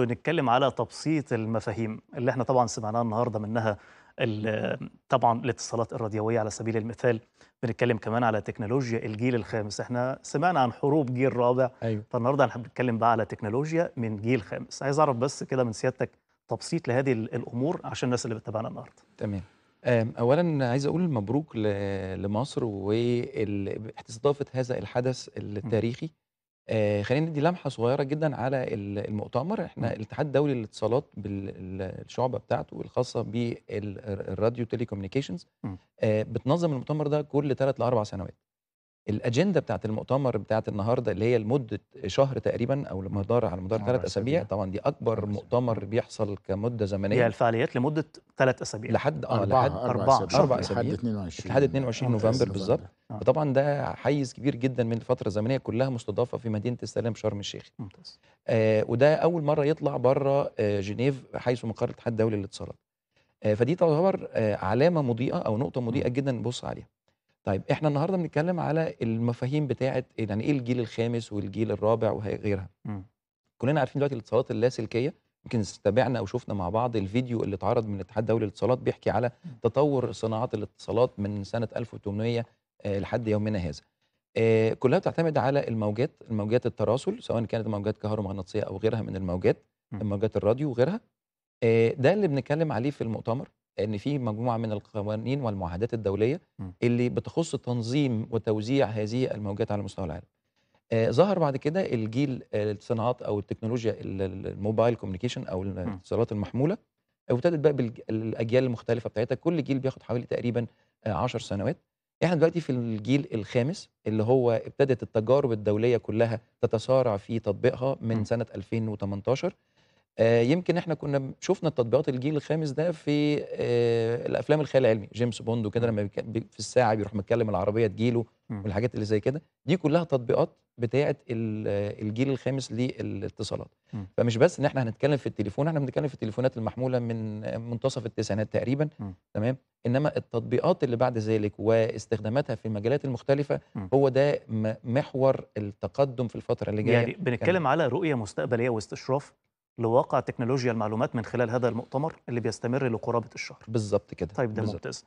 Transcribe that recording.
ونتكلم على تبسيط المفاهيم اللي احنا طبعا سمعناها النهارده منها طبعا الاتصالات الراديويه على سبيل المثال بنتكلم كمان على تكنولوجيا الجيل الخامس احنا سمعنا عن حروب جيل رابع أيوه. فالنهارده احنا بنتكلم بقى على تكنولوجيا من جيل خامس عايز اعرف بس كده من سيادتك تبسيط لهذه الامور عشان الناس اللي بتتابعنا النهارده تمام اولا عايز اقول مبروك لمصر واستضافه هذا الحدث التاريخي آه خلينا ندي لمحه صغيره جدا على المؤتمر احنا الاتحاد الدولي للاتصالات بالشعبه بتاعته الخاصه بالراديو تيلي كوميونيكيشنز آه بتنظم المؤتمر ده كل ثلاث لاربع سنوات الاجنده بتاعت المؤتمر بتاعت النهارده اللي هي لمده شهر تقريبا او مدار على مدار ثلاث آه، اسابيع طبعا دي اكبر مؤتمر بيحصل كمده زمنيه هي الفعاليات لمده ثلاث اسابيع لحد اه لحد اربع اربع اسابيع لحد 22 لحد 22 نوفمبر بالظبط فطبعا ده حيز كبير جدا من الفتره الزمنيه كلها مستضافه في مدينه السلام شرم الشيخ ممتاز آه وده اول مره يطلع بره آه جنيف حيث مقر الاتحاد الدولي للاتصالات آه فدي تعتبر آه علامه مضيئه او نقطه مضيئه جدا نبص عليها طيب احنا النهارده بنتكلم على المفاهيم بتاعه يعني ايه الجيل الخامس والجيل الرابع وغيرها كلنا عارفين دلوقتي الاتصالات اللاسلكيه يمكن تابعنا او شفنا مع بعض الفيديو اللي اتعرض من الاتحاد الدولي للاتصالات بيحكي على تطور صناعه الاتصالات من سنه 1800 آه، لحد يومنا هذا آه، كلها بتعتمد على الموجات الموجات التراسل سواء كانت موجات كهرومغناطيسيه او غيرها من الموجات موجات الراديو وغيرها آه، ده اللي بنتكلم عليه في المؤتمر ان في مجموعه من القوانين والمعاهدات الدوليه اللي بتخص تنظيم وتوزيع هذه الموجات على مستوى العالم آه ظهر بعد كده الجيل آه، الصناعات او التكنولوجيا الموبايل كوميونيكيشن او الاتصالات المحموله وابتدت بقى بالاجيال المختلفه بتاعتها كل جيل بياخد حوالي تقريبا 10 آه، سنوات احنا دلوقتي في الجيل الخامس اللي هو ابتدت التجارب الدوليه كلها تتسارع في تطبيقها من سنه 2018 آه، يمكن احنا كنا شفنا التطبيقات الجيل الخامس ده في آه، الافلام الخيال العلمي جيمس بوند وكده لما في الساعه بيروح متكلم العربيه تجيله والحاجات اللي زي كده دي كلها تطبيقات بتاعه آه، الجيل الخامس للاتصالات فمش بس ان احنا هنتكلم في التليفون احنا بنتكلم في التليفونات المحموله من منتصف التسعينات تقريبا تمام انما التطبيقات اللي بعد ذلك واستخداماتها في المجالات المختلفه هو ده محور التقدم في الفتره اللي جايه يعني بنتكلم على رؤيه مستقبليه واستشراف لواقع تكنولوجيا المعلومات من خلال هذا المؤتمر اللي بيستمر لقرابه الشهر بالظبط كده طيب ده ممتاز